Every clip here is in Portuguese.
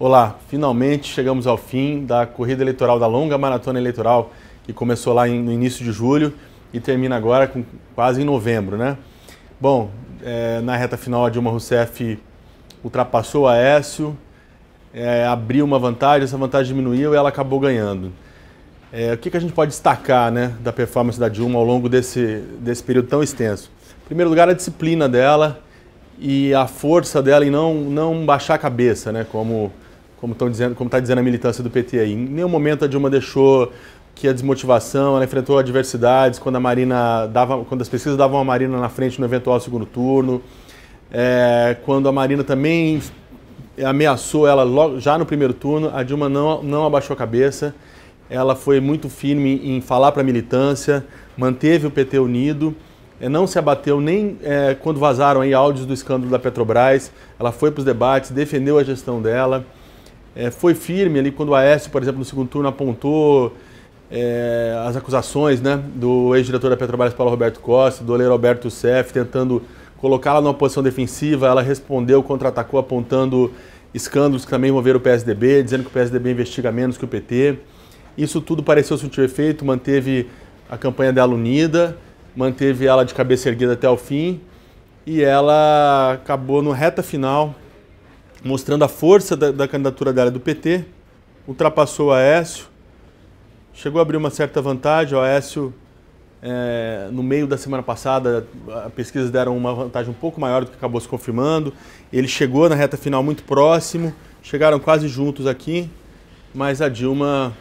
Olá, finalmente chegamos ao fim da corrida eleitoral, da longa maratona eleitoral que começou lá no início de julho e termina agora com quase em novembro, né? Bom, é, na reta final a Dilma Rousseff ultrapassou a Aécio, é, abriu uma vantagem, essa vantagem diminuiu e ela acabou ganhando. É, o que, que a gente pode destacar né, da performance da Dilma ao longo desse, desse período tão extenso? Em primeiro lugar, a disciplina dela e a força dela em não, não baixar a cabeça, né, como como estão dizendo, como está dizendo a militância do PT aí. Em nenhum momento a Dilma deixou que a desmotivação, ela enfrentou adversidades quando a Marina dava, quando as pesquisas davam a Marina na frente no eventual segundo turno, é, quando a Marina também ameaçou ela logo, já no primeiro turno, a Dilma não, não abaixou a cabeça, ela foi muito firme em falar para a militância, manteve o PT unido, é, não se abateu nem é, quando vazaram aí áudios do escândalo da Petrobras, ela foi para os debates, defendeu a gestão dela é, foi firme ali quando o Aécio, por exemplo, no segundo turno apontou é, as acusações né, do ex-diretor da Petrobras, Paulo Roberto Costa, do oleiro Alberto Seff, tentando colocá-la numa posição defensiva. Ela respondeu, contra-atacou, apontando escândalos que também envolveram o PSDB, dizendo que o PSDB investiga menos que o PT. Isso tudo pareceu surtir efeito, manteve a campanha dela unida, manteve ela de cabeça erguida até o fim e ela acabou no reta final mostrando a força da, da candidatura dela do PT, ultrapassou o Aécio, chegou a abrir uma certa vantagem. O Aécio, é, no meio da semana passada, as pesquisas deram uma vantagem um pouco maior do que acabou se confirmando. Ele chegou na reta final muito próximo, chegaram quase juntos aqui, mas a Dilma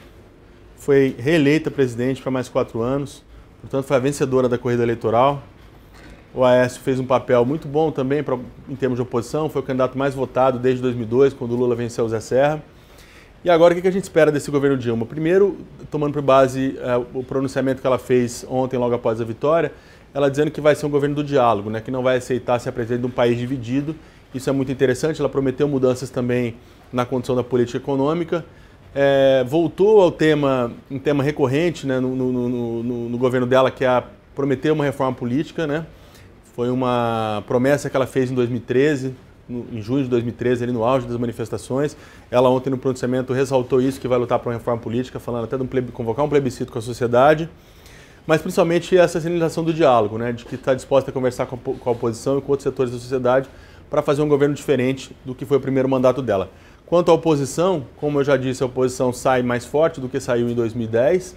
foi reeleita presidente para mais quatro anos, portanto, foi a vencedora da corrida eleitoral. O Aécio fez um papel muito bom também pra, em termos de oposição, foi o candidato mais votado desde 2002, quando o Lula venceu o Zé Serra. E agora, o que a gente espera desse governo Dilma? Primeiro, tomando por base eh, o pronunciamento que ela fez ontem, logo após a vitória, ela dizendo que vai ser um governo do diálogo, né, que não vai aceitar ser presidente de um país dividido. Isso é muito interessante. Ela prometeu mudanças também na condição da política econômica. É, voltou ao tema, um tema recorrente né, no, no, no, no governo dela, que é a prometer uma reforma política, né? Foi uma promessa que ela fez em 2013, no, em junho de 2013, ali no auge das manifestações. Ela ontem no pronunciamento ressaltou isso, que vai lutar para uma reforma política, falando até de um pleb, convocar um plebiscito com a sociedade. Mas principalmente essa sinalização do diálogo, né, de que está disposta a conversar com a, com a oposição e com outros setores da sociedade para fazer um governo diferente do que foi o primeiro mandato dela. Quanto à oposição, como eu já disse, a oposição sai mais forte do que saiu em 2010.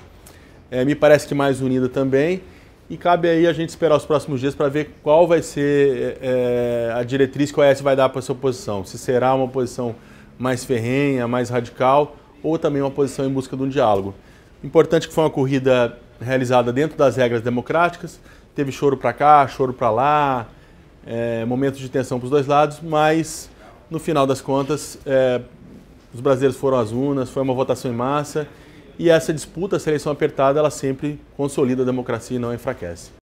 É, me parece que mais unida também. E cabe aí a gente esperar os próximos dias para ver qual vai ser é, é a diretriz que o OS vai dar para a sua posição. Se será uma posição mais ferrenha, mais radical, ou também uma posição em busca de um diálogo. Importante que foi uma corrida realizada dentro das regras democráticas. Teve choro para cá, choro para lá, é, momentos de tensão para os dois lados, mas no final das contas, é, os brasileiros foram às urnas, foi uma votação em massa e essa disputa, a seleção apertada, ela sempre consolida a democracia e não enfraquece.